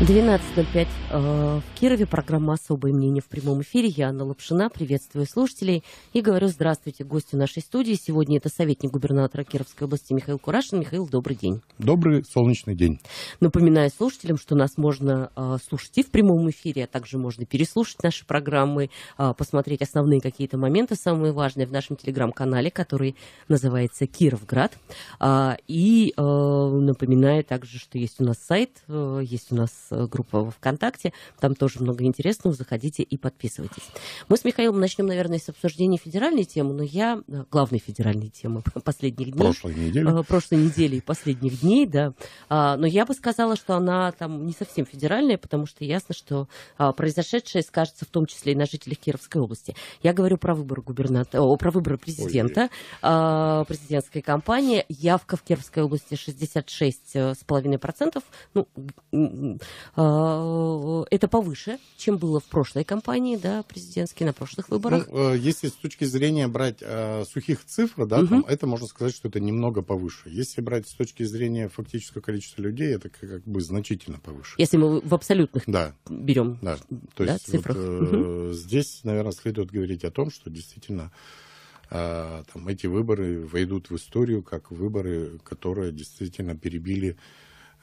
12.05 э, в Кирове. Программа «Особое мнение» в прямом эфире. Я Анна Лапшина. Приветствую слушателей и говорю здравствуйте гостю нашей студии. Сегодня это советник губернатора Кировской области Михаил Курашин. Михаил, добрый день. Добрый солнечный день. Напоминаю слушателям, что нас можно э, слушать и в прямом эфире, а также можно переслушать наши программы, э, посмотреть основные какие-то моменты, самые важные в нашем телеграм-канале, который называется «Кировград». А, и напоминаю также, что есть у нас сайт, есть у нас Э, группа ВКонтакте. Там тоже много интересного. Заходите и подписывайтесь. Мы с Михаилом начнем, наверное, с обсуждения федеральной темы, но я э, главной федеральной темы последних дней. Прошлой недели. Э, прошлой недели и последних дней, да. А, но я бы сказала, что она там не совсем федеральная, потому что ясно, что а, произошедшее скажется в том числе и на жителях Кировской области. Я говорю про выборы губернатора, про выборы президента, Ой. А, президентской кампании. Явка в Кировской области 66,5%. Ну, Э, это повыше, чем было в прошлой кампании, да, президентской, на прошлых выборах. Ну, э, если с точки зрения брать э, сухих цифр, да, угу. там, это можно сказать, что это немного повыше. Если брать с точки зрения фактического количества людей, это как бы значительно повыше. Если мы в абсолютных да. берем да. То да, есть цифрах. Вот, э, угу. Здесь, наверное, следует говорить о том, что действительно э, там, эти выборы войдут в историю как выборы, которые действительно перебили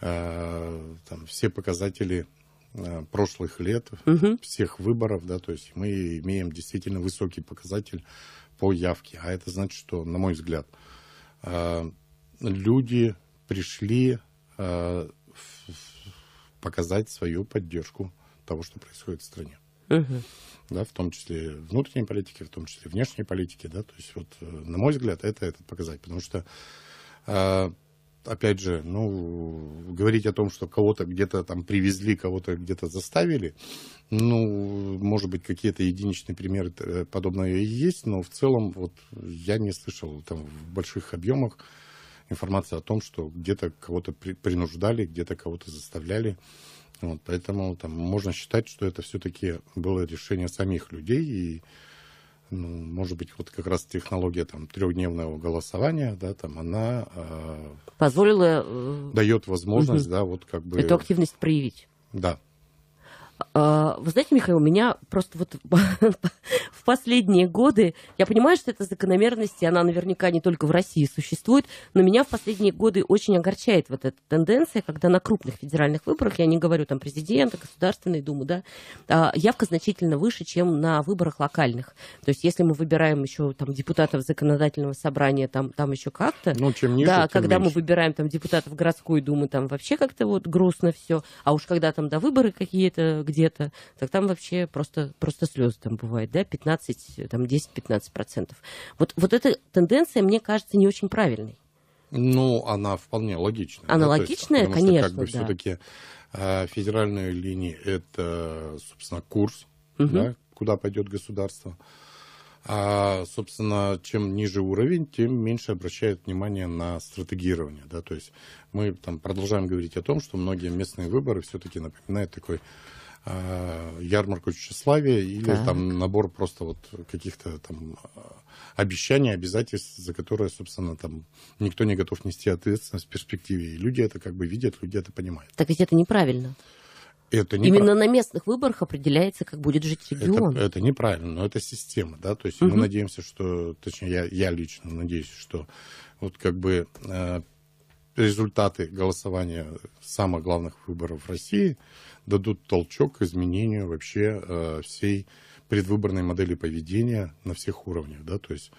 Э, там, все показатели э, прошлых лет, угу. всех выборов, да, то есть мы имеем действительно высокий показатель по явке. А это значит, что, на мой взгляд, э, люди пришли показать свою поддержку того, что происходит в стране. Угу. Да, в том числе внутренней политики, в том числе внешней политики, да, то есть вот, на мой взгляд, это этот показатель, потому что опять же, ну, говорить о том, что кого-то где-то там привезли, кого-то где-то заставили, ну, может быть, какие-то единичные примеры э, подобного есть, но в целом вот я не слышал там в больших объемах информации о том, что где-то кого-то принуждали, где-то кого-то заставляли. Вот, поэтому там можно считать, что это все-таки было решение самих людей и ну, может быть, вот как раз технология там трехдневного голосования, да, там она э, позволила э, дает возможность, угу. да, вот как бы эту активность проявить. Да, а, вы знаете, Михаил, у меня просто вот в последние годы, я понимаю, что это закономерность, и она наверняка не только в России существует, но меня в последние годы очень огорчает вот эта тенденция, когда на крупных федеральных выборах, я не говорю там президента, Государственной Думы, да, а, явка значительно выше, чем на выборах локальных. То есть если мы выбираем еще там депутатов законодательного собрания, там, там еще как-то. Ну, чем ниже, Да, тем когда меньше. мы выбираем там депутатов городской думы, там вообще как-то вот грустно все. А уж когда там до выборы какие-то, где-то, так там вообще просто, просто слезы там бывает, да, 15, там 10-15 процентов. Вот, вот эта тенденция, мне кажется, не очень правильной. Ну, она вполне логичная. Она да, логичная, есть, потому конечно, что, как бы, да. все-таки э, а, федеральные линии — это, собственно, курс, угу. да, куда пойдет государство. А, собственно, чем ниже уровень, тем меньше обращают внимание на стратегирование. Да? То есть мы там, продолжаем говорить о том, что многие местные выборы все-таки напоминают такой Э, ярмарку тщеславия или так. там набор просто вот каких-то там э, обещаний, обязательств, за которые, собственно, там никто не готов нести ответственность в перспективе. И люди это как бы видят, люди это понимают. Так ведь это неправильно. Это не Именно прав... на местных выборах определяется, как будет жить регион. Это, это неправильно, но это система, да, то есть угу. мы надеемся, что, точнее, я, я лично надеюсь, что вот как бы э, результаты голосования самых главных выборов в России, дадут толчок к изменению вообще э, всей предвыборной модели поведения на всех уровнях, да, то есть,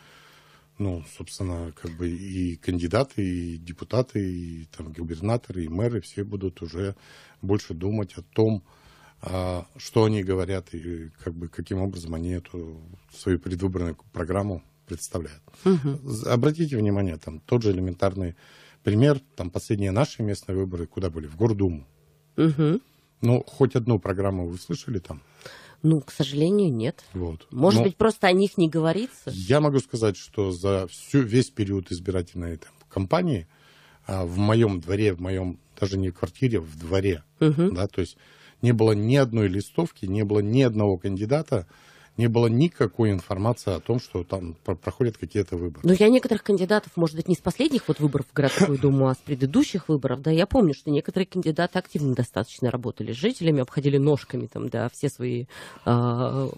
ну, собственно, как бы и кандидаты, и депутаты, и там губернаторы, и мэры все будут уже больше думать о том, а, что они говорят и как бы каким образом они эту свою предвыборную программу представляют. Угу. Обратите внимание, там тот же элементарный пример, там последние наши местные выборы, куда были? В Гордуму. Угу. Ну, хоть одну программу вы слышали там? Ну, к сожалению, нет. Вот. Может Но быть, просто о них не говорится? Я могу сказать, что за всю, весь период избирательной там, кампании а, в моем дворе, в моем даже не квартире, в дворе, угу. да, то есть не было ни одной листовки, не было ни одного кандидата, не было никакой информации о том, что там проходят какие-то выборы. Но ну, я некоторых кандидатов, может быть, не с последних вот выборов в городскую думу, а с предыдущих выборов, да, я помню, что некоторые кандидаты активно достаточно работали с жителями, обходили ножками там, да, все свои, э,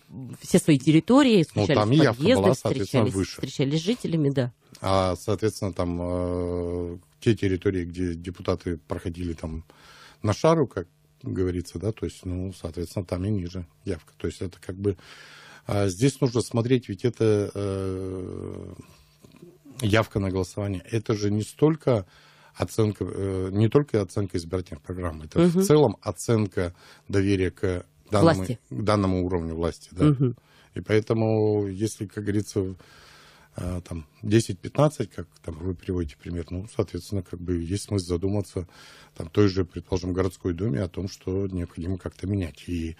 все свои территории, встречались ну, там в подъездах, была, встречались, выше. встречались с жителями, да. А, соответственно, там э, те территории, где депутаты проходили там на шару, как говорится, да, то есть, ну, соответственно, там и ниже явка. То есть это как бы... А здесь нужно смотреть, ведь это э, явка на голосование. Это же не столько оценка, э, не только оценка избирательных программ, это угу. в целом оценка доверия к данному, власти. к данному уровню власти, да. Угу. И поэтому, если, как говорится, а, там 10-15, как там вы приводите пример, ну, соответственно, как бы есть смысл задуматься там той же, предположим, городской думе о том, что необходимо как-то менять. И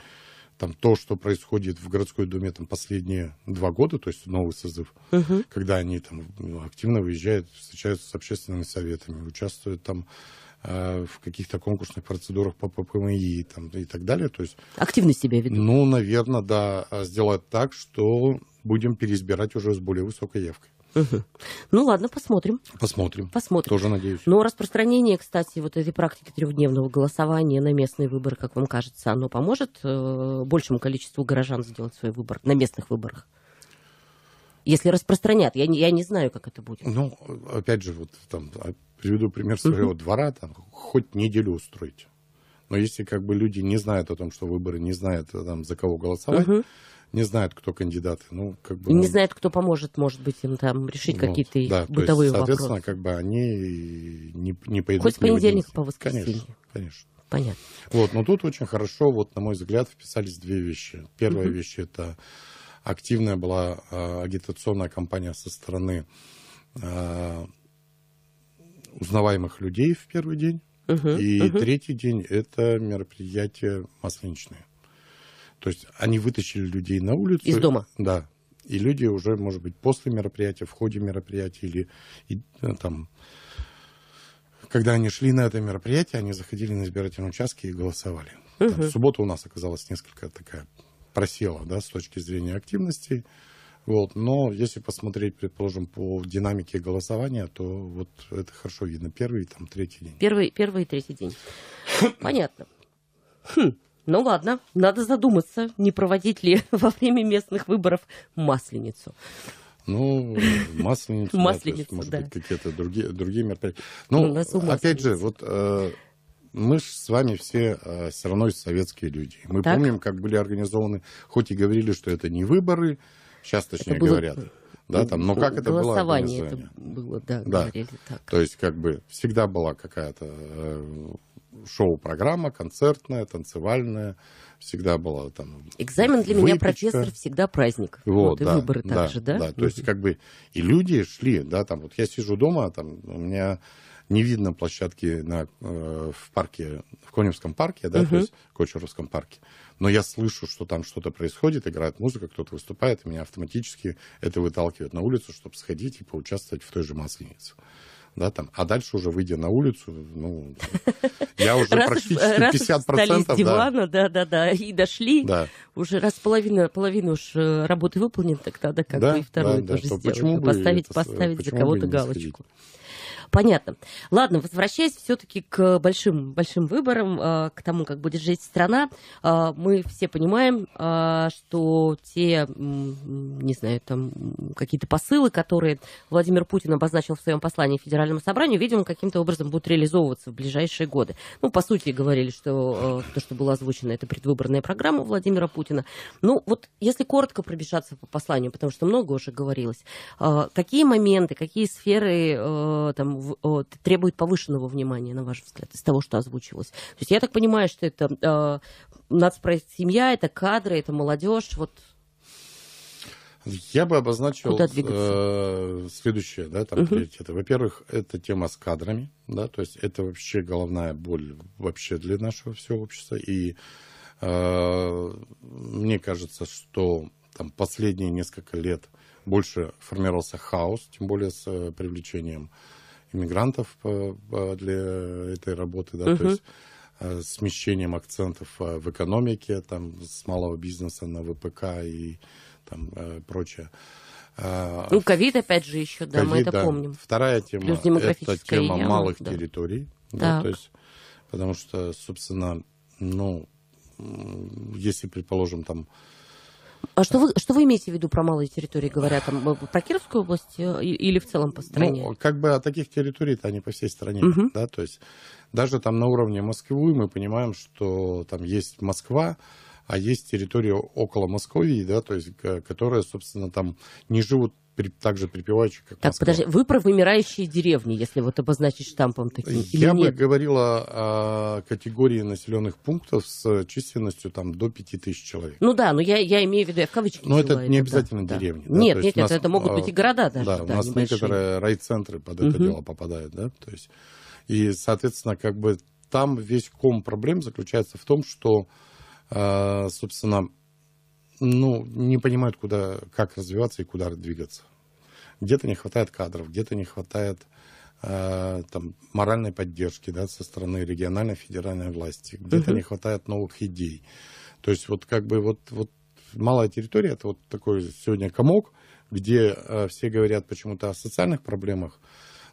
там то, что происходит в городской думе там последние два года, то есть новый созыв, Uh-huh. когда они там ну, активно выезжают, встречаются с общественными советами, участвуют там Э, в каких-то конкурсных процедурах по ППМИ там, и так далее. То есть, активность себя ведут. Ну, наверное, да, а сделать так, что будем переизбирать уже с более высокой явкой. Угу. Ну ладно, посмотрим. Посмотрим. Посмотрим. Тоже надеюсь. Но распространение, кстати, вот этой практики трехдневного голосования на местные выборы, как вам кажется, оно поможет э, большему количеству горожан сделать свой выбор на местных выборах? Если распространят, я не, я не знаю, как это будет. Ну, опять же, вот там а, Приведу пример своего uh-huh. двора, там, хоть неделю устроить. Но если как бы люди не знают о том, что выборы, не знают э, там, за кого голосовать, uh-huh. не знают, кто кандидаты, ну как бы... не ну, знают, кто поможет, может быть, им там решить ну, какие-то да, бытовые то есть, соответственно, вопросы. как бы они не, не пойдут... Хоть в понедельник по воскресенье. Конечно, конечно. Понятно. Вот, но тут очень хорошо, вот, на мой взгляд, вписались две вещи. Первая uh-huh. вещь – это активная была а, агитационная кампания со стороны а, узнаваемых людей в первый день. Uh-huh, и uh-huh. третий день это мероприятия масленичные. То есть они вытащили людей на улицу. Из дома? Да. И люди уже, может быть, после мероприятия, в ходе мероприятия или и, э, там... Когда они шли на это мероприятие, они заходили на избирательные участки и голосовали. Угу. Там, в у нас оказалась несколько такая просела, да, с точки зрения активности. Вот. Но если посмотреть, предположим, по динамике голосования, то вот это хорошо видно. Первый и там третий день. Первый, первый и третий день. Понятно. Хм. Ну ладно, надо задуматься, не проводить ли во время местных выборов масленицу. Ну, масленицу, масленицу да, может быть, какие-то другие, другие мероприятия. Ну, ну опять же, вот э, мы же с вами все э, все равно советские люди. Мы помним, как были организованы, хоть и говорили, что это не выборы, Сейчас точнее это было... говорят. Да, там, но ну, как это было? Голосование это было, да, да. говорили так. То есть, как бы, всегда была какая-то э, шоу-программа, концертная, танцевальная, всегда была там... Экзамен для выпечка. меня, профессор, всегда праздник. Вот, вот да, и выборы да, также, да? Да, то есть, как бы, и люди шли, да, там, вот я сижу дома, там, у меня не видно площадки на, э, в парке, в Коневском парке, да, угу. то есть, в Кочуровском парке. Э, но я слышу, что там что-то происходит, играет музыка, кто-то выступает, и меня автоматически это выталкивает на улицу, чтобы сходить и поучаствовать в той же масленице да, там, а дальше уже выйдя на улицу, ну, я уже раз практически раз 50 процентов, дивана, да. да, да, да, и дошли, да. уже раз половина, половину уж э, работы выполнен, так надо как да, бы и вторую да, тоже да, сделать, почему поставить, это, поставить за кого-то галочку. Сходить? понятно. Ладно, возвращаясь все-таки к большим, большим выборам, э, к тому, как будет жить страна, э, мы все понимаем, э, что те, не знаю, там какие-то посылы, которые Владимир Путин обозначил в своем послании Федеральному собранию, видимо, каким-то образом будут реализовываться в ближайшие годы. Ну, по сути, говорили, что то, что было озвучено, это предвыборная программа Владимира Путина. Ну, вот если коротко пробежаться по посланию, потому что много уже говорилось, какие моменты, какие сферы там требует повышенного внимания, на ваш взгляд, из того, что озвучилось? То есть я так понимаю, что это э, а, нацпроект «Семья», это кадры, это молодежь, вот... Я бы обозначил э, следующее, да, там, угу. приоритеты. Во-первых, это тема с кадрами, да, то есть это вообще головная боль вообще для нашего всего общества. И э, мне кажется, что там последние несколько лет больше формировался хаос, тем более с э, привлечением э, иммигрантов э, э, для этой работы, да, uh-huh. то есть э, смещением акцентов в экономике, там, с малого бизнеса на ВПК и там прочее. Ну, ковид, опять же, еще, да, COVID, мы это да. помним. Вторая тема – это тема яма, малых да. территорий. Да, то есть, потому что, собственно, ну, если, предположим, там а что вы, что вы имеете в виду про малые территории, говоря там э, про Кировскую область э, или в целом по стране? Ну, как бы а таких территорий-то они по всей стране, угу. да, то есть даже там на уровне Москвы мы понимаем, что там есть Москва, а есть территория около Москвы, да, то есть, э, которая собственно, там не живут при, так же припеваючи, как Так, Москва. подожди, вы про вымирающие деревни, если вот обозначить штампом таким, Я бы нет? говорила о категории населенных пунктов с численностью там до 5000 человек. Ну да, но я, я имею в виду, я в кавычки Но это не обязательно да, деревни. Да. Да? Нет, нет, нас, это, это могут а, быть и города даже. Да, да у нас небольшие. некоторые райцентры под это угу. дело попадают, да, то есть... И, соответственно, как бы там весь ком проблем заключается в том, что, а, собственно, ну, не понимают, куда, как развиваться и куда двигаться. Где-то не хватает кадров, где-то не хватает э, там, моральной поддержки да, со стороны региональной федеральной власти, где-то угу. не хватает новых идей. То есть вот как бы вот, вот малая территория, это вот такой сегодня комок, где э, все говорят почему-то о социальных проблемах,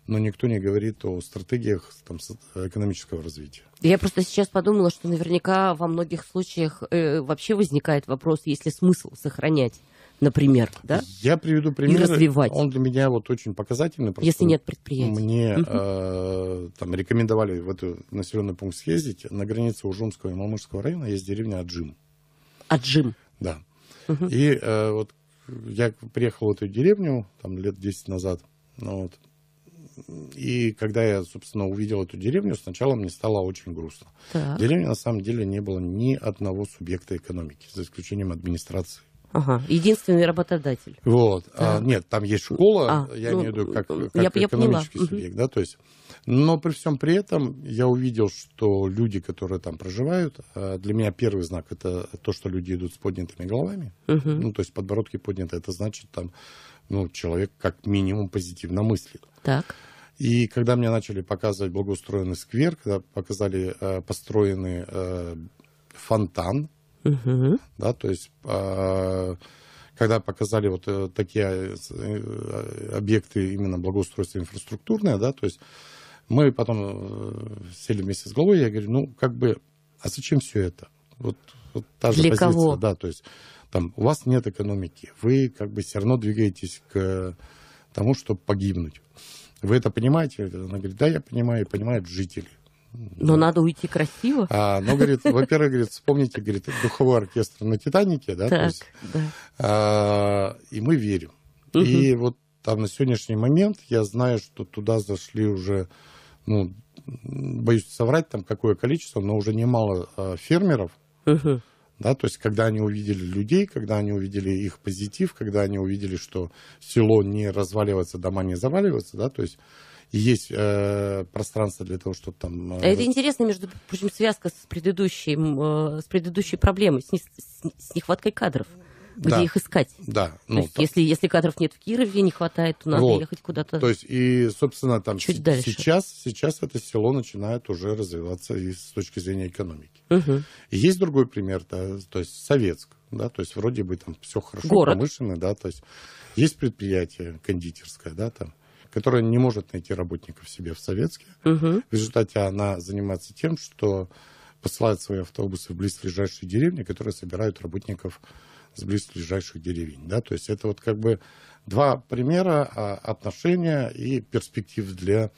но никто не говорит о стратегиях там, экономического развития. Я просто сейчас подумала, что наверняка во многих случаях э, вообще возникает вопрос, есть ли смысл сохранять например, да? Я приведу пример. И развивать. Он для меня вот очень показательный. Если нет предприятий. Мне э, там рекомендовали в этот населенный пункт съездить. На границе Ужумского и Мамышского района есть деревня Аджим. Аджим? Да. Угу. И э, вот я приехал в эту деревню там лет 10 назад. Ну, вот, и когда я, собственно, увидел эту деревню, сначала мне стало очень грустно. Так. Деревня, на самом деле, не было ни одного субъекта экономики, за исключением администрации. Ага, единственный работодатель. Вот. А, нет, там есть школа, а, я ну, имею в виду как, как я, экономический я субъект, угу. да, то есть. Но при всем при этом я увидел, что люди, которые там проживают, а, для меня первый знак это то, что люди идут с поднятыми головами. Угу. Ну, то есть подбородки подняты, это значит там ну, человек как минимум позитивно мыслит. Так. И когда мне начали показывать благоустроенный сквер, когда показали э, построенный э, фонтан, угу. да, то есть э, когда показали вот э, такие э, э, объекты именно благоустройства инфраструктурное, да, то есть мы потом э, сели вместе с главой, я говорю, ну, как бы, а зачем все это? Вот, вот та же Для позиция, кого? да, то есть там, у вас нет экономики, вы как бы все равно двигаетесь к э, тому, чтобы погибнуть. Вы это понимаете? Она говорит, да, я понимаю, и понимают жители. Но да. надо уйти красиво. А, но, говорит, во-первых, говорит, вспомните, говорит, духовой оркестр на «Титанике», да? Так, есть, да. А, и мы верим. Угу. И вот там на сегодняшний момент я знаю, что туда зашли уже, ну, боюсь соврать, там какое количество, но уже немало а, фермеров, угу. Да, то есть, когда они увидели людей, когда они увидели их позитив, когда они увидели, что село не разваливается, дома не заваливаются, да, то есть есть э, пространство для того, чтобы там... Э... Это интересно, между прочим, связка с, предыдущей, э, с предыдущей проблемой, с, не, с, с нехваткой кадров где да. их искать. Да. Ну, то есть, так. если, если кадров нет в Кирове, не хватает, то надо вот. ехать куда-то. То есть, и, собственно, там Чуть с- дальше. Сейчас, сейчас это село начинает уже развиваться и с точки зрения экономики. Угу. есть другой пример, да, то есть Советск, да, то есть вроде бы там все хорошо, Город. промышленно, да, то есть есть предприятие кондитерское, да, там, которое не может найти работников себе в Советске. Угу. В результате она занимается тем, что посылает свои автобусы в близлежащие деревни, которые собирают работников с близлежащих деревень. Да? То есть это вот как бы два примера а, отношения и перспектив для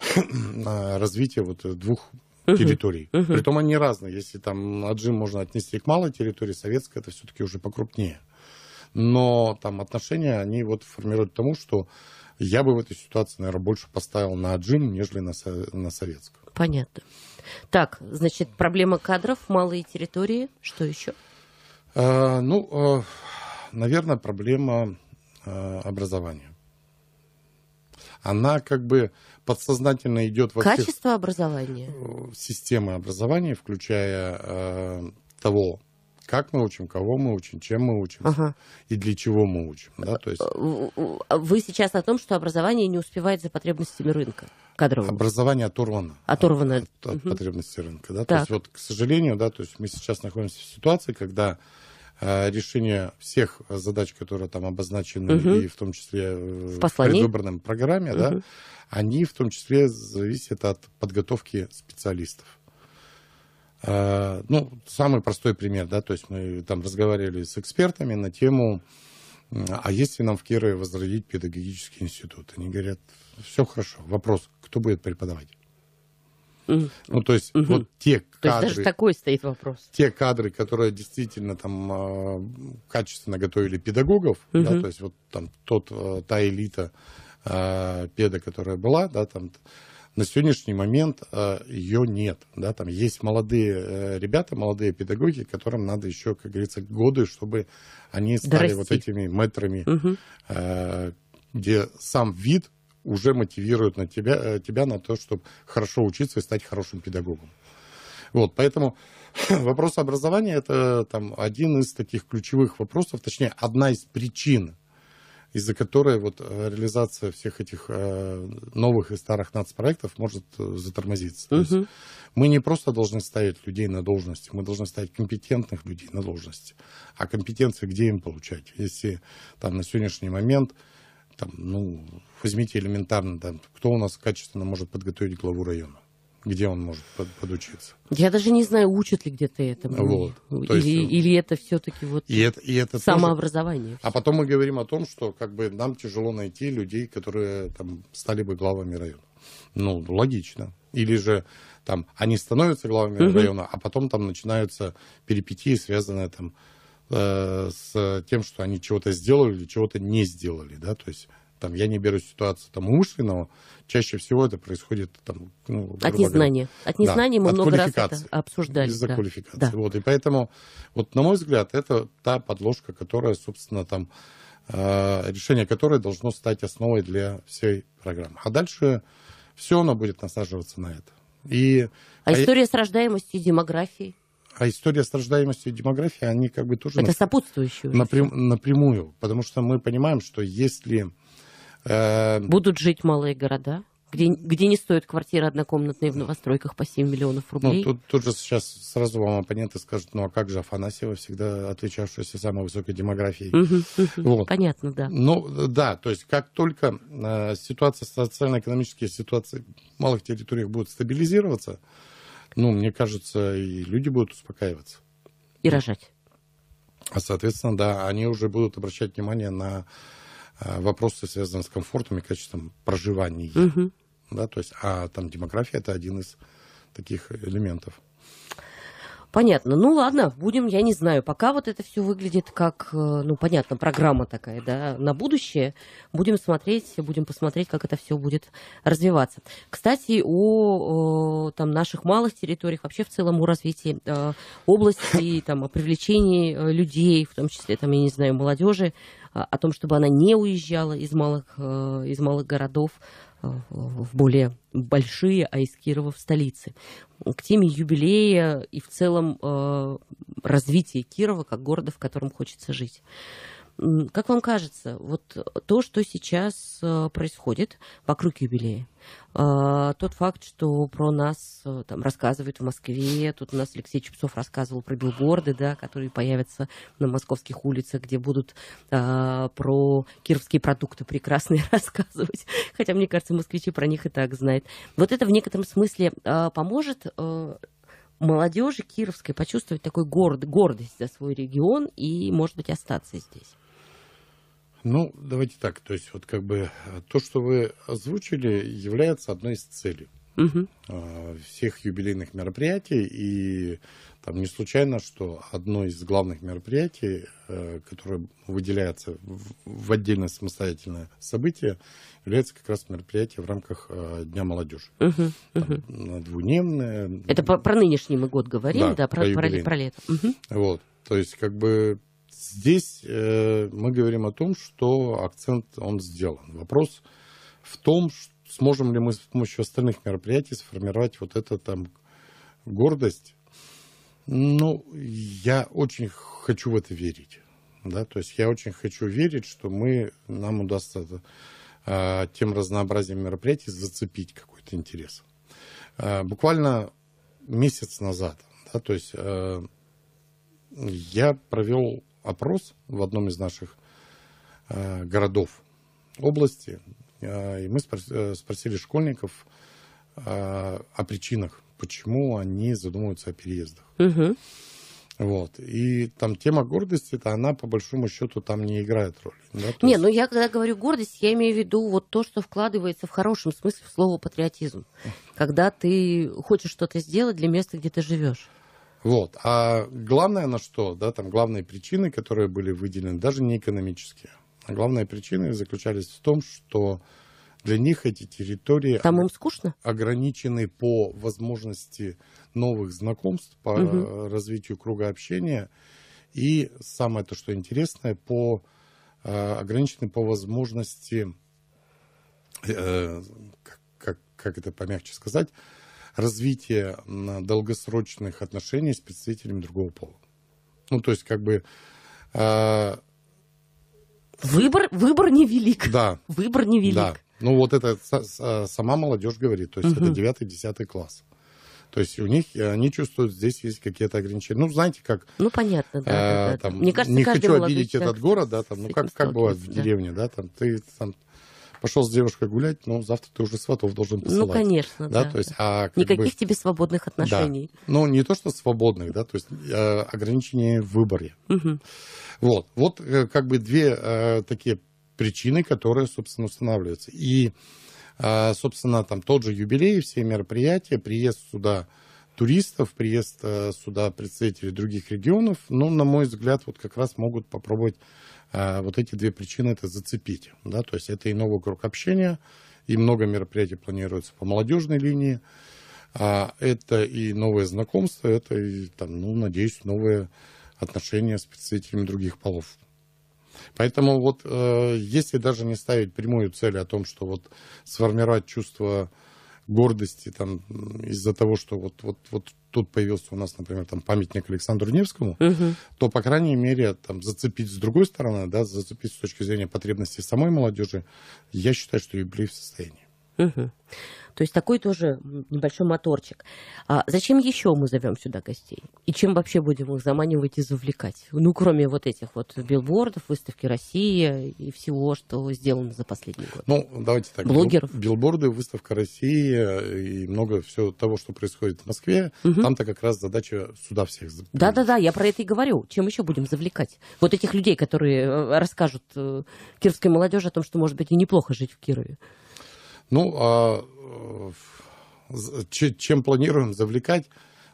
а, развития вот двух угу. территорий. Угу. Притом они разные. Если там Аджим можно отнести к малой территории, советская это все-таки уже покрупнее. Но там отношения, они вот формируют тому, что я бы в этой ситуации, наверное, больше поставил на Аджим, нежели на, на советскую. Понятно. Так, значит, проблема кадров, малые территории, что еще? Э, ну, э, наверное, проблема э, образования. Она как бы подсознательно идет во Качество всех... образования? Системы образования, включая того, как мы учим, кого мы учим, чем мы учим ага. и для чего мы учим. Да? То есть... А вы сейчас о том, что образование не успевает за потребностями рынка кадрового. Образование оторвано. Оторвано. От, от, угу. потребностей рынка. Да? То есть вот, к сожалению, да, то есть мы сейчас находимся в ситуации, когда Э, решение всех задач, которые там обозначены, угу. и в том числе э, в, в предвыборном программе, угу. да, они в том числе зависят от подготовки специалистов. Э, ну, самый простой пример, да, то есть мы там разговаривали с экспертами на тему, а если нам в Кирове возродить педагогический институт? Они говорят, все хорошо. Вопрос, кто будет преподавать? Ну, то есть mm вот те кадры... То есть даже такой стоит вопрос. Те кадры, которые действительно там а, качественно готовили педагогов, mm да, то есть вот там тот, а, та элита а, педа, которая была, да, там... На сегодняшний момент ее нет. Да, там есть молодые э, ребята, молодые педагоги, которым надо еще, как говорится, годы, чтобы они стали Дорасти. вот этими метрами, угу. где сам вид уже мотивирует на тебя, э, тебя на то, чтобы хорошо учиться и стать хорошим педагогом. Вот, поэтому вопрос образования – это там, один из таких ключевых вопросов, точнее, одна из причин, из-за которой вот э, реализация всех этих э, новых и старых нацпроектов может затормозиться. Угу. То есть мы не просто должны ставить людей на должности, мы должны ставить компетентных людей на должности. А компетенции где им получать? Если там на сегодняшний момент там, ну, возьмите элементарно, там, кто у нас качественно может подготовить главу района? Где он может под, подучиться? Я даже не знаю, учат ли где-то это Вот. Или, есть... Э, или это все-таки вот и это, и это самообразование. Тоже... А потом мы говорим о том, что как бы нам тяжело найти людей, которые там стали бы главами района. Ну, логично. Или же там они становятся главами угу. района, а потом там начинаются перипетии, связанные там э, с тем, что они чего-то сделали или чего-то не сделали, да, то есть там, я не беру ситуацию там, умышленного, чаще всего это происходит там, ну, от незнания. от незнания да, мы от много раз это обсуждали. Из-за да. квалификации. Да. Вот, и поэтому, вот, на мой взгляд, это та подложка, которая, собственно, там, э, решение которой должно стать основой для всей программы. А дальше все оно будет насаживаться на это. И, а, а история а... с рождаемостью и демографией? А история с рождаемостью и демографией, они как бы тоже... Это на... сопутствующие. Напрям... Напрямую. Потому что мы понимаем, что если Эм, будут жить малые города? где, где не стоит квартиры однокомнатные в новостройках по 7 миллионов ну, рублей. Ну, тут, тут же сейчас сразу вам оппоненты скажут, ну а как же Афанасьева, всегда отличавшаяся самой высокой демографией. Угу, угу, вот. Понятно, да. Ну, да, то есть как только э, ситуация, социально-экономические ситуации в малых территориях будут стабилизироваться, ну, мне кажется, и люди будут успокаиваться. И рожать. А, соответственно, да, они уже будут обращать внимание на Э, вопросы связанные с комфортом и качеством проживания. Угу. Да, то есть, а там демография это один из таких элементов. Понятно. Ну ладно, будем, я не знаю. Пока вот это все выглядит как, э, ну понятно, программа такая, да, на будущее. Будем смотреть, будем посмотреть, как это все будет развиваться. Кстати, о, о там наших малых территориях, вообще в целом о развитии э, области, там о привлечении э, людей, в том числе, там, я не знаю, молодежи, о том, чтобы она не уезжала из малых, э, из малых городов, в более большие, а из Кирова в столице. К теме юбилея и в целом э, развития Кирова как города, в котором хочется жить. Как вам кажется, вот то, что сейчас э, происходит вокруг юбилея, а, тот факт, что про нас э, там рассказывают в Москве, тут у нас Алексей Чепцов рассказывал про билборды, да, которые появятся на московских улицах, где будут а, про кировские продукты прекрасные рассказывать, хотя, мне кажется, москвичи про них и так знают. Вот это в некотором смысле а, поможет а, молодежи кировской почувствовать такой горд, гордость за свой регион и, может быть, остаться здесь. Ну, давайте так. То есть, вот как бы э, то, что вы озвучили, является одной из целей угу. всех юбилейных мероприятий. И там не случайно, что одно из главных мероприятий, э, которое выделяется в отдельное самостоятельное событие, является как раз мероприятие в рамках э, Дня молодежи. Угу, там, угу. Двудневное. Это про, про нынешний мы год говорим, да, да про, про, про, про лето. Угу. Вот. То есть, как бы Здесь э, мы говорим о том, что акцент он сделан. Вопрос в том, сможем ли мы с помощью остальных мероприятий сформировать вот эту там гордость. Ну, я очень хочу в это верить. Да? То есть я очень хочу верить, что мы, нам удастся э, тем разнообразием мероприятий зацепить какой-то интерес. Э, буквально месяц назад, да, то есть э, я провел опрос в одном из наших э, городов области, э, и мы э, спросили школьников о причинах, почему они задумываются о переездах. Угу. Вот. И там тема гордости, то она по большому счету там не играет роли. Да? не, есть... ну я когда говорю гордость, я имею в виду вот то, что вкладывается в хорошем смысле в слово патриотизм. Когда ты хочешь что-то сделать для места, где ты живешь. Вот. А главное на что, да, там главные причины, которые были выделены, даже не экономические. А главные причины заключались в том, что для них эти территории там им скучно? ограничены по возможности новых знакомств, по угу. развитию круга общения и самое то, что интересное, по э, ограничены по возможности, э, как, как, как это помягче сказать, развитие долгосрочных отношений с представителями другого пола. Ну, то есть, как бы... Э, выбор, выбор невелик. Да. Выбор невелик. Да. Ну, вот это сама молодежь говорит. То есть, угу. это 9-10 класс. То есть у них они чувствуют, здесь есть какие-то ограничения. Ну, знаете, как... Ну, понятно, да. Э, да, да. Там, Мне кажется, не хочу обидеть этот город, да, там, ну, как, как бывает в деревне, да, там, ты там пошел с девушкой гулять, но ну, завтра ты уже сватов должен ну, посылать. Ну, конечно, да. да. То есть, а, Никаких бы, тебе свободных отношений. Да. Ну, не то, что свободных, да, то есть э, ограничения в выборе. Угу. Вот, вот э, как бы две э, такие причины, которые, собственно, устанавливаются. И, э, собственно, там тот же юбилей, все мероприятия, приезд сюда – туристов, приезд э, сюда представителей других регионов, но, ну, на мой взгляд, вот как раз могут попробовать э, вот эти две причины это зацепить. Да? То есть это и новый круг общения, и много мероприятий планируется по молодежной линии, а это и новые знакомства, это и, там, ну, надеюсь, новые отношения с представителями других полов. Поэтому вот э, если даже не ставить прямую цель о том, что вот сформировать чувство гордости там из-за того, что вот, вот, вот тут появился у нас, например, там памятник Александру Невскому, угу. то, по крайней мере, там зацепить с другой стороны, да, зацепить с точки зрения потребностей самой молодежи, я считаю, что юбилей в состоянии. Угу. То есть такой тоже небольшой моторчик. А зачем еще мы зовем сюда гостей? И чем вообще будем их заманивать и завлекать? Ну, кроме вот этих вот билбордов, выставки России и всего, что сделано за последний год. Ну, давайте так. Блогеров. Билборды, выставка России и много всего того, что происходит в Москве. Угу. Там-то как раз задача сюда всех. Да-да-да, я про это и говорю. Чем еще будем завлекать? Вот этих людей, которые э, расскажут э, кировской молодежи о том, что, может быть, и неплохо жить в Кирове. Ну, а э, чем планируем завлекать?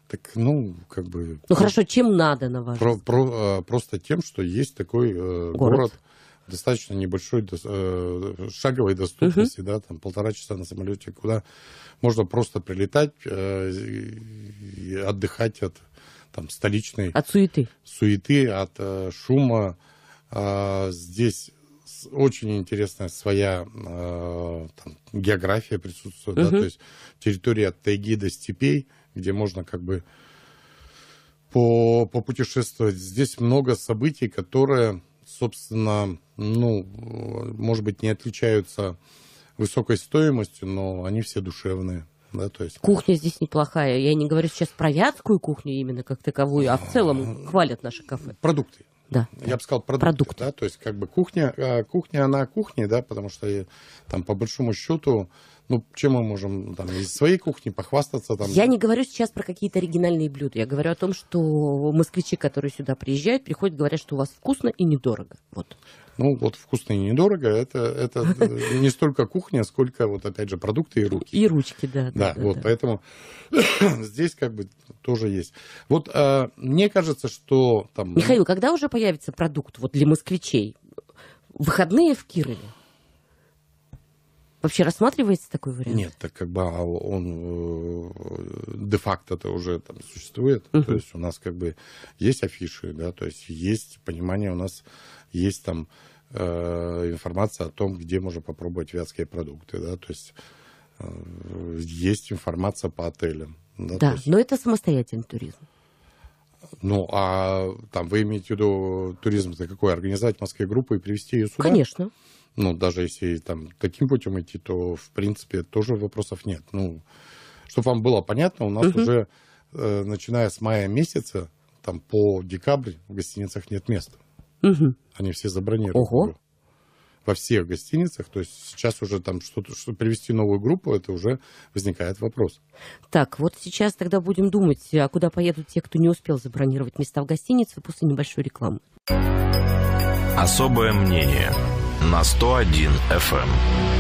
Так, ну, как бы... Ну, хорошо, чем надо, на ваш про, про, э, Просто тем, что есть такой э, город. город достаточно небольшой, до, э, шаговой доступности, угу. да, там полтора часа на самолете, куда можно просто прилетать и отдыхать от там столичной... От суеты. Суеты, от шума. А здесь очень интересная своя э, там, география присутствует, угу. да, то есть территория от тайги до степей, где можно как бы по, попутешествовать. Здесь много событий, которые, собственно, ну, может быть, не отличаются высокой стоимостью, но они все душевные. Да, то есть... Кухня здесь неплохая. Я не говорю сейчас про вятскую кухню именно как таковую, а в целом а, хвалят наши кафе. Продукты да. Я бы сказал продукты, продукты. Да, то есть как бы кухня, э, кухня она кухня, да, потому что там по большому счету, ну чем мы можем там из своей кухни похвастаться там. Я не говорю сейчас про какие-то оригинальные блюда, я говорю о том, что москвичи, которые сюда приезжают, приходят, говорят, что у вас вкусно и недорого, вот. Ну, вот вкусно и недорого, это, это не столько кухня, сколько, вот опять же, продукты и руки. И ручки, да. Да, да вот, да. поэтому здесь как бы тоже есть. Вот а, мне кажется, что там... Михаил, когда уже появится продукт вот для москвичей? Выходные в Кирове? Вообще рассматривается такой вариант? Нет, так как бы а он э, де-факто это уже там существует. Uh-huh. То есть у нас как бы есть афиши, да, то есть есть понимание, у нас есть там Э, информация о том, где можно попробовать вятские продукты, да, то есть э, есть информация по отелям. Да, да есть... но это самостоятельный туризм. Ну, а там вы имеете в виду туризм за какой? Организовать в Москве группу и привести ее сюда? Конечно. Ну, даже если там таким путем идти, то, в принципе, тоже вопросов нет. Ну, чтобы вам было понятно, у нас угу. уже, э, начиная с мая месяца, там по декабрь в гостиницах нет места. Угу. Они все забронированы. Ого. Во всех гостиницах. То есть сейчас уже там что-то что привести новую группу, это уже возникает вопрос. Так, вот сейчас тогда будем думать, а куда поедут те, кто не успел забронировать места в гостинице после небольшой рекламы. Особое мнение на 101 FM.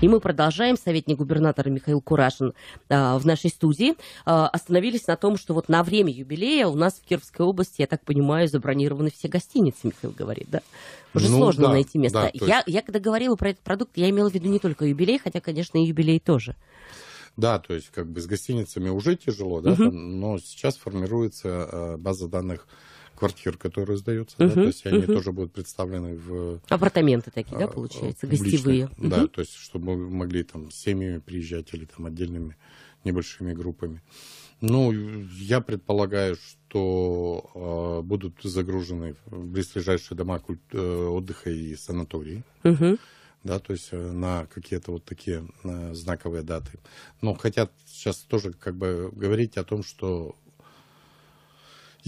И мы продолжаем. Советник губернатора Михаил Куражин а, в нашей студии. А, остановились на том, что вот на время юбилея у нас в Кировской области, я так понимаю, забронированы все гостиницы, Михаил говорит, да? Уже ну, сложно да, найти место. Да, есть... я, я когда говорила про этот продукт, я имела в виду не только юбилей, хотя, конечно, и юбилей тоже. Да, то есть как бы с гостиницами уже тяжело, да, угу. uh но сейчас формируется а, база данных квартир, которые сдаются, угу, да, то есть угу. они тоже будут представлены в... Апартаменты такие, да, а, получается, публично, гостевые. Да, угу. то есть чтобы мы могли там с семьями приезжать или там отдельными небольшими группами. Ну, я предполагаю, что э, будут загружены близлежащие дома культ, э, отдыха и санатории. Угу. Да, то есть э, на какие-то вот такие э, знаковые даты. Но хотят сейчас тоже как бы говорить о том, что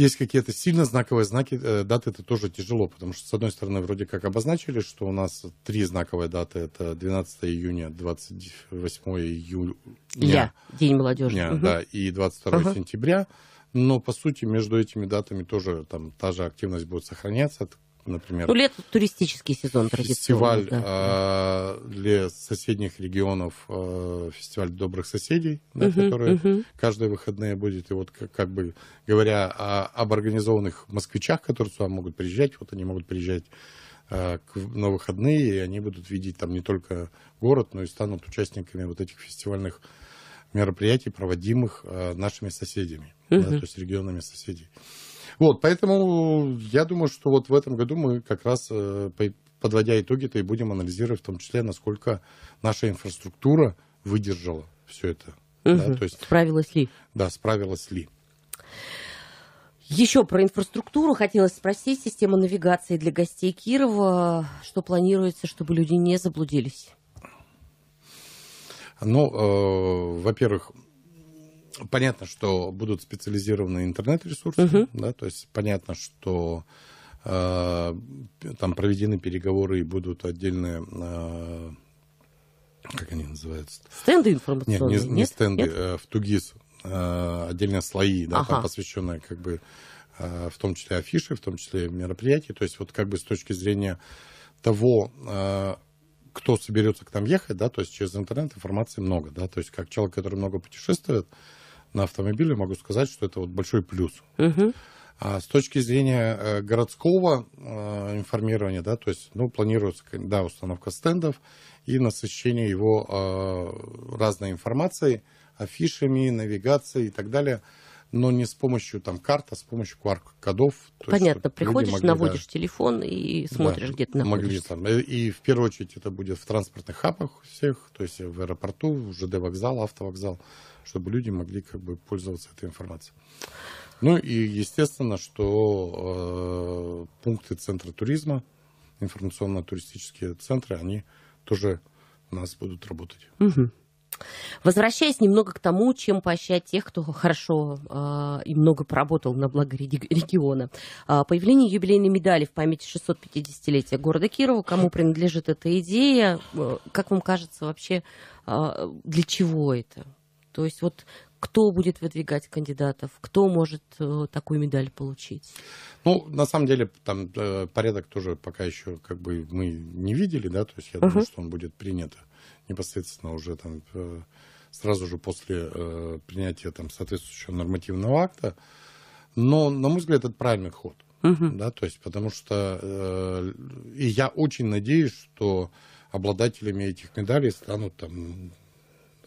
есть какие-то сильно знаковые знаки, э, даты, это тоже тяжело, потому что, с одной стороны, вроде как обозначили, что у нас три знаковые даты, это 12 июня, 28 июля, я День молодежи. Дня, угу. Да, и 22 угу. сентября, но, по сути, между этими датами тоже там та же активность будет сохраняться, например... Ну, лето туристический сезон Фестиваль да. А, для соседних регионов, а, фестиваль добрых соседей, да, угу, который угу. каждые выходные будет. И вот как, как бы говоря о, об организованных москвичах, которые сюда могут приезжать, вот они могут приезжать а, на выходные, и они будут видеть там не только город, но и станут участниками вот этих фестивальных мероприятий, проводимых нашими соседями, угу. да, то есть регионами соседей. Вот, поэтому я думаю, что вот в этом году мы как раз, э, подводя итоги-то, и будем анализировать в том числе, насколько наша инфраструктура выдержала все это. Угу. Да, то есть, справилась ли? Да, справилась ли. Еще про инфраструктуру хотелось спросить. Система навигации для гостей Кирова. Что планируется, чтобы люди не заблудились? Ну, э, во-первых, понятно, что будут специализированные интернет-ресурсы, угу. да, то есть понятно, что э, там проведены переговоры и будут отдельные э, как они называются? Стенды информационные? Нет, не, не нет? стенды, нет? Э, в ТУГИС э, отдельные слои, да, ага. там посвященные как бы э, в том числе афиши, в том числе мероприятия, То есть вот как бы с точки зрения того, э, кто соберется к нам ехать, да, то есть через интернет информации много, да, то есть как человек, который много путешествует, на автомобиле, могу сказать, что это вот большой плюс. Угу. А с точки зрения э, городского э, информирования, да, то есть, ну, планируется, да, установка стендов и насыщение его э, разной информацией, афишами, навигацией и так далее – но не с помощью там карты, а с помощью QR-кодов. Понятно, есть, приходишь, могли, наводишь да, телефон и смотришь, да, где ты находишься. Могли, там, э, и в первую очередь это будет в транспортных хабах всех, то есть в аэропорту, в ЖД вокзал, автовокзал, чтобы люди могли как бы пользоваться этой информацией. Ну и естественно, что э, пункты центра туризма, информационно-туристические центры, они тоже у нас будут работать. Угу. Возвращаясь немного к тому, чем поощрять тех, кто хорошо э, и много поработал на благо региона. Э, появление юбилейной медали в памяти 650-летия города Кирова. Кому принадлежит эта идея? Э, как вам кажется вообще, э, для чего это? То есть вот кто будет выдвигать кандидатов, кто может э, такую медаль получить? Ну, на самом деле, там э, порядок тоже пока еще как бы мы не видели, да, то есть я uh-huh. думаю, что он будет принят непосредственно уже там э, сразу же после э, принятия там соответствующего нормативного акта. Но, на мой взгляд, это правильный ход. Угу. Да, то есть, потому что э, и я очень надеюсь, что обладателями этих медалей станут там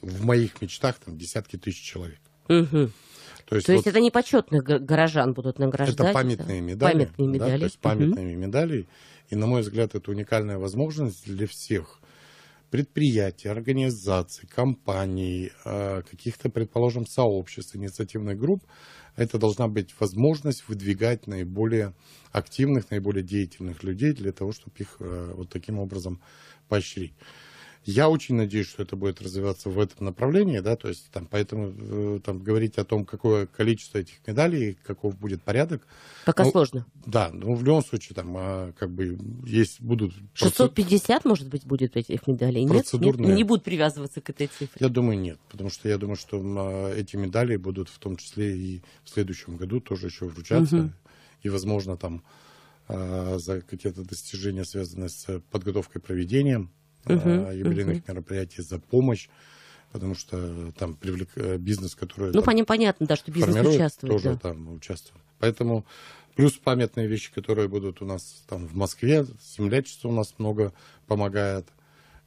в моих мечтах там десятки тысяч человек. Угу. То есть, то есть вот, это не почетных горожан будут награждать? Это памятные это... медали. Памятные медали. Да, то есть памятные угу. медалей. И, на мой взгляд, это уникальная возможность для всех предприятий, организаций, компаний, э, каких-то, предположим, сообществ, инициативных групп, это должна быть возможность выдвигать наиболее активных, наиболее деятельных людей для того, чтобы их э, вот таким образом поощрить. Я очень надеюсь, что это будет развиваться в этом направлении, да, то есть там, поэтому э, там говорить о том, какое количество этих медалей, каков будет порядок. Пока ну, сложно. Да, ну в любом случае там а, как бы есть будут... 650, процед... может быть, будет этих медалей? Процедурные. Нет? нет? Ну, не будут привязываться к этой цифре? Я думаю, нет, потому что я думаю, что а, эти медали будут в том числе и в следующем году тоже еще вручаться. Угу. И, возможно, там а, за какие-то достижения, связанные с подготовкой проведением uh-huh, юбилейных uh-huh. мероприятий, за помощь, потому что э, там привлек э, бизнес, который... Ну, там, понятно, да, что бизнес участвует. Тоже да. там участвует. Поэтому плюс памятные вещи, которые будут у нас там в Москве, землячество у нас много помогает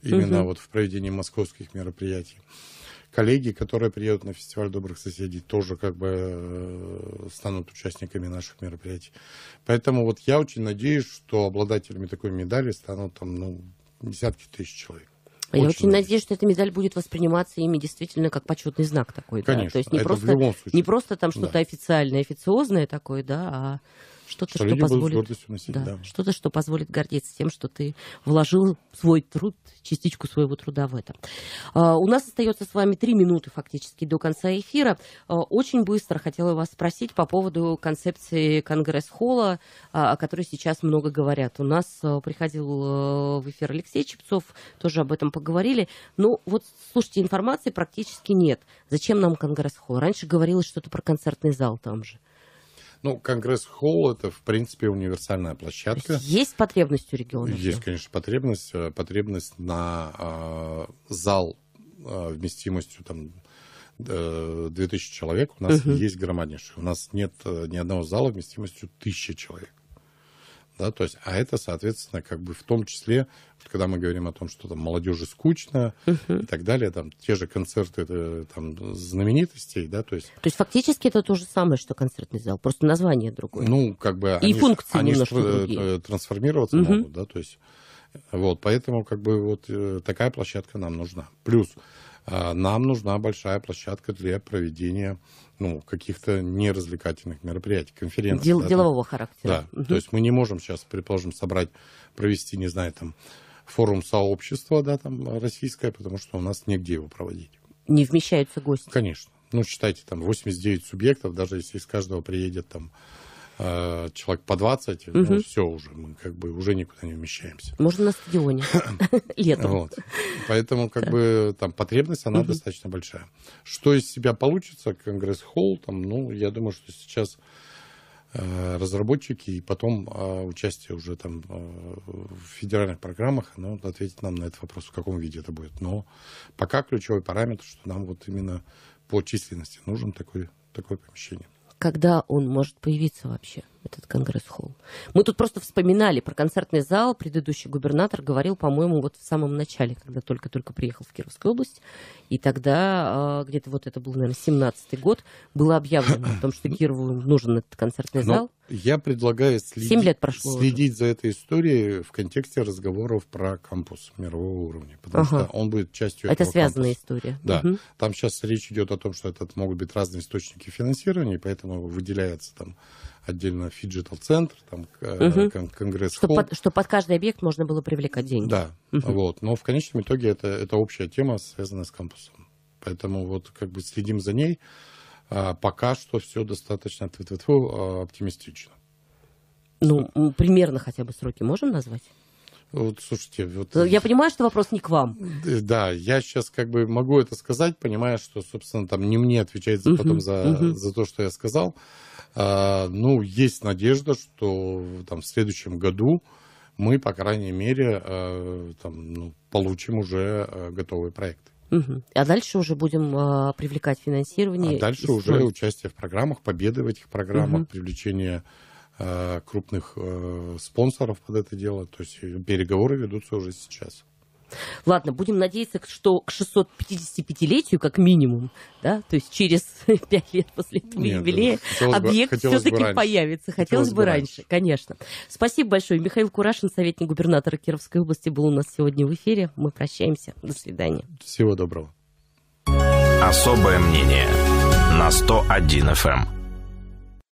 именно угу. вот в проведении московских мероприятий. Коллеги, которые приедут на фестиваль добрых соседей, тоже как бы станут участниками наших мероприятий. Поэтому вот я очень надеюсь, что обладателями такой медали станут там, ну, десятки тысяч человек. Я очень, надеюсь, что эта медаль будет восприниматься ими действительно как почетный знак такой. Конечно. Да? То есть не, а это просто, не просто там что-то да. официальное, официозное такое, да, а что-то, что, что позволит, гордостью носить, да, да. что-то, что позволит гордиться тем, что ты вложил свой труд, частичку своего труда в это. А, у нас остается с вами три минуты фактически до конца эфира. А, очень быстро хотела вас спросить по поводу концепции Конгресс-холла, а, о которой сейчас много говорят. У нас приходил в эфир Алексей Чепцов, тоже об этом поговорили. Но ну, вот, слушайте, информации практически нет. Зачем нам Конгресс-холл? Раньше говорилось что-то про концертный зал там же. Ну, Конгресс-холл это, в принципе, универсальная площадка. Есть потребность у региона? Есть, конечно, потребность. Э, потребность на э, зал э, вместимостью там 2000 э, человек у нас угу. есть громаднейший. У нас нет э, ни одного зала вместимостью 1000 человек. Да, то есть, а это, соответственно, как бы в том числе, вот, когда мы говорим о том, что там молодежи скучно uh-huh. и так далее, там те же концерты э, там, знаменитостей, да, то есть... То есть фактически это то же самое, что концертный зал, просто название другое. Ну, как бы... И они функции они немножко другие. Э, трансформироваться uh-huh. могут, да, то есть... Э, вот, поэтому как бы вот такая площадка нам нужна. Плюс а, нам нужна большая площадка для проведения ну, каких-то неразвлекательных мероприятий, конференций. Дел, да, делового там. характера. Да, угу. то есть мы не можем сейчас, предположим, собрать, провести, не знаю, там, форум сообщества, да, там, российское, потому что у нас негде его проводить. Не вмещаются гости? Конечно. Ну, считайте, там, 89 субъектов, даже если из каждого приедет, там, э, человек по 20, угу. ну, все уже, мы как бы уже никуда не вмещаемся. Можно на стадионе летом. Вот. Поэтому как бы там потребность, она угу. достаточно большая. Что из себя получится, Конгресс-холл, там, ну, я думаю, что сейчас э, разработчики и потом а, участие уже там а, в федеральных программах, оно ответит нам на этот вопрос, в каком виде это будет. Но пока ключевой параметр, что нам вот именно по численности нужен такой, такое помещение когда он может появиться вообще? этот конгресс-холл. Мы тут просто вспоминали про концертный зал. Предыдущий губернатор говорил, по-моему, вот в самом начале, когда только-только приехал в Кировскую область. И тогда, а, где-то вот это был, наверное, 17-й год, было объявлено о том, что Кирову нужен этот концертный Но зал. Я предлагаю следить, лет прошло следить уже. за этой историей в контексте разговоров про кампус мирового уровня, потому ага. что он будет частью это этого Это связанная кампуса. история. Да. Угу. Там сейчас речь идет о том, что это могут быть разные источники финансирования, поэтому выделяется там отдельно фиджитал-центр, там угу. конгресс что под, что под каждый объект можно было привлекать деньги. Да, угу. вот. Но в конечном итоге это, это общая тема, связанная с кампусом. Поэтому вот как бы следим за ней. А, пока что все достаточно тьфу -тьфу -тьфу, оптимистично. Ну, да. примерно хотя бы сроки можем назвать? Вот, слушайте, вот... Ну, я э, понимаю, что вопрос не к вам. Э, да, я сейчас как бы могу это сказать, понимая, что, собственно, там не мне отвечать uh потом за, за то, что я сказал. А, ну, есть надежда, что там, в следующем году мы, по крайней мере, э, там, ну, получим уже э, готовый проект. Угу. А дальше уже будем а, привлекать финансирование. А дальше уже участие в программах, победы в этих программах, угу. привлечение а, крупных а, спонсоров под это дело. То есть переговоры ведутся уже сейчас. Ладно, будем надеяться, что к 655-летию, как минимум, да, то есть через 5 лет после этого Нет, юбилея, объект все-таки появится. Хотелось, хотелось бы раньше, конечно. Спасибо большое. Михаил Курашин, советник губернатора Кировской области, был у нас сегодня в эфире. Мы прощаемся. До свидания. Всего доброго. Особое мнение на 101 FM.